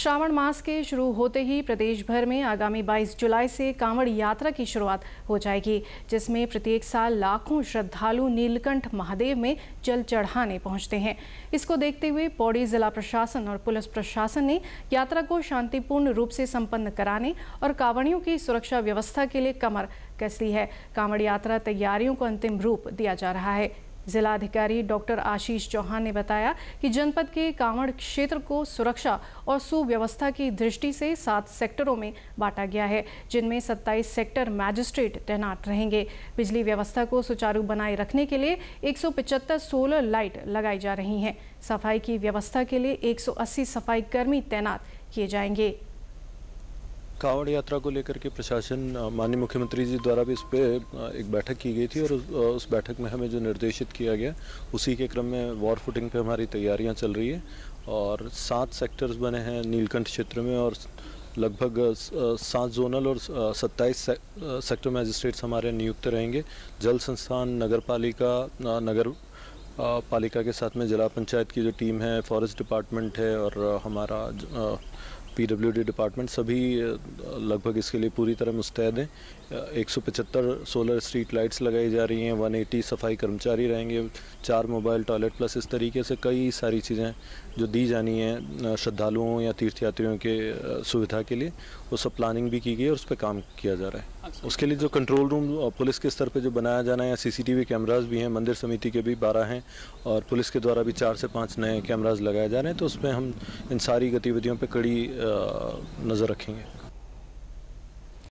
श्रावण मास के शुरू होते ही प्रदेश भर में आगामी 22 जुलाई से कांवड़ यात्रा की शुरुआत हो जाएगी जिसमें प्रत्येक साल लाखों श्रद्धालु नीलकंठ महादेव में जल चढ़ाने पहुंचते हैं इसको देखते हुए पौड़ी जिला प्रशासन और पुलिस प्रशासन ने यात्रा को शांतिपूर्ण रूप से संपन्न कराने और कांवड़ियों की सुरक्षा व्यवस्था के लिए कमर कस ली है कांवड़ यात्रा तैयारियों को अंतिम रूप दिया जा रहा है जिलाधिकारी डॉक्टर आशीष चौहान ने बताया कि जनपद के कांवड़ क्षेत्र को सुरक्षा और सुव्यवस्था की दृष्टि से सात सेक्टरों में बांटा गया है जिनमें सत्ताईस सेक्टर मैजिस्ट्रेट तैनात रहेंगे बिजली व्यवस्था को सुचारू बनाए रखने के लिए एक सोलर लाइट लगाई जा रही हैं सफाई की व्यवस्था के लिए एक सफाई कर्मी तैनात किए जाएंगे कांवड़ यात्रा को लेकर के प्रशासन माननीय मुख्यमंत्री जी द्वारा भी इस पर एक बैठक की गई थी और उस, बैठक में हमें जो निर्देशित किया गया उसी के क्रम में वॉर फुटिंग पे हमारी तैयारियां चल रही है और सात सेक्टर्स बने हैं नीलकंठ क्षेत्र में और लगभग सात जोनल और सत्ताईस सेक्टर मजिस्ट्रेट्स हमारे नियुक्त रहेंगे जल संस्थान नगर पालिका नगर पालिका के साथ में जिला पंचायत की जो टीम है फॉरेस्ट डिपार्टमेंट है और हमारा पीडब्ल्यूडी डिपार्टमेंट सभी लगभग इसके लिए पूरी तरह मुस्तैद हैं 175 सोलर स्ट्रीट लाइट्स लगाई जा रही हैं 180 सफाई कर्मचारी रहेंगे चार मोबाइल टॉयलेट प्लस इस तरीके से कई सारी चीज़ें जो दी जानी हैं श्रद्धालुओं या तीर्थयात्रियों के सुविधा के लिए वो सब प्लानिंग भी की गई है और उस पर काम किया जा रहा है अच्छा। उसके लिए जो कंट्रोल रूम पुलिस के स्तर पे जो बनाया जाना है सीसीटीवी कैमराज भी हैं मंदिर समिति के भी बारह हैं और पुलिस के द्वारा भी चार से पाँच नए कैमराज लगाए जा रहे हैं तो उसमें हम इन सारी गतिविधियों पर कड़ी नज़र रखेंगे